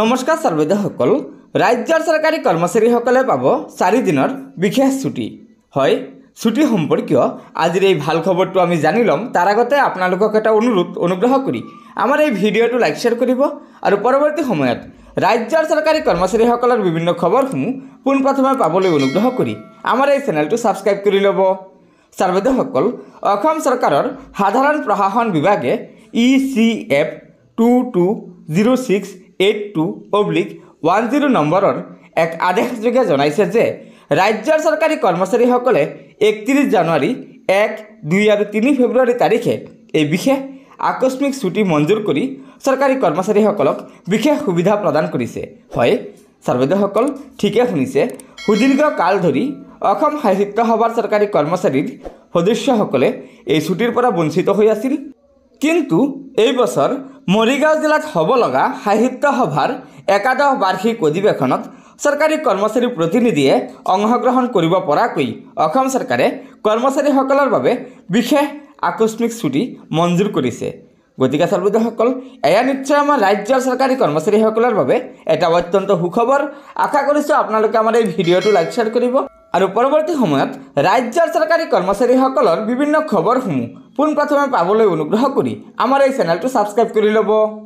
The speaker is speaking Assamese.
নমস্কাৰ সৰ্বেদে ৰাজ্যৰ চৰকাৰী কৰ্মচাৰীসকলে পাব চাৰিদিনৰ বিশেষ ছুটি হয় ছুটি সম্পৰ্কীয় আজিৰ এই ভাল খবৰটো আমি জানি ল'ম তাৰ আগতে আপোনালোকক এটা অনুৰোধ অনুগ্ৰহ কৰি আমাৰ এই ভিডিঅ'টো লাইক শ্বেয়াৰ কৰিব আৰু পৰৱৰ্তী সময়ত ৰাজ্যৰ চৰকাৰী কৰ্মচাৰীসকলৰ বিভিন্ন খবৰসমূহ পোনপ্ৰথমে পাবলৈ অনুগ্ৰহ কৰি আমাৰ এই চেনেলটো ছাবস্ক্ৰাইব কৰি ল'ব চাৰ্বেদসকল অসম চৰকাৰৰ সাধাৰণ প্ৰশাসন বিভাগে E C F two two zero' six eight two oblique one zero' নম্বৰৰ এক আদেশযোগে জনাইছে যে ৰাজ্যৰ চৰকাৰী কৰ্মচাৰীসকলে একত্ৰিছ জানুৱাৰী এক দুই আৰু তিনি ফেব্ৰুৱাৰী তাৰিখে এই বিশেষ আকস্মিক ছুটি মঞ্জুৰ কৰি চৰকাৰী কৰ্মচাৰীসকলক বিশেষ সুবিধা প্ৰদান কৰিছে হয় চৰ্বেদসকল ঠিকে শুনিছে সুদীৰ্ঘ কাল ধৰি অসম সাহিত্য সভাৰ চৰকাৰী কৰ্মচাৰীৰ সদস্যসকলে এই ছুটীৰ পৰা বঞ্চিত হৈ আছিল কিন্তু এই বছৰ মৰিগাঁও জিলাত হ'ব লগা সাহিত্য সভাৰ একাদশ বাৰ্ষিক অধিৱেশনত চৰকাৰী কৰ্মচাৰী প্ৰতিনিধিয়ে অংশগ্ৰহণ কৰিব পৰাকৈ অসম চৰকাৰে কৰ্মচাৰীসকলৰ বাবে বিশেষ আকস্মিক ছুটি মঞ্জুৰ কৰিছে গতিকে চলবুদ্ধসকল এয়া নিশ্চয় আমাৰ ৰাজ্যৰ চৰকাৰী কৰ্মচাৰীসকলৰ বাবে এটা অত্যন্ত সুখবৰ আশা কৰিছোঁ আপোনালোকে আমাৰ এই ভিডিঅ'টো লাইক শ্বেয়াৰ কৰিব আৰু পৰৱৰ্তী সময়ত ৰাজ্যৰ চৰকাৰী কৰ্মচাৰীসকলৰ বিভিন্ন খবৰসমূহ পোনপ্ৰথমে পাবলৈ অনুগ্ৰহ কৰি আমাৰ এই চেনেলটো ছাবস্ক্ৰাইব কৰি ল'ব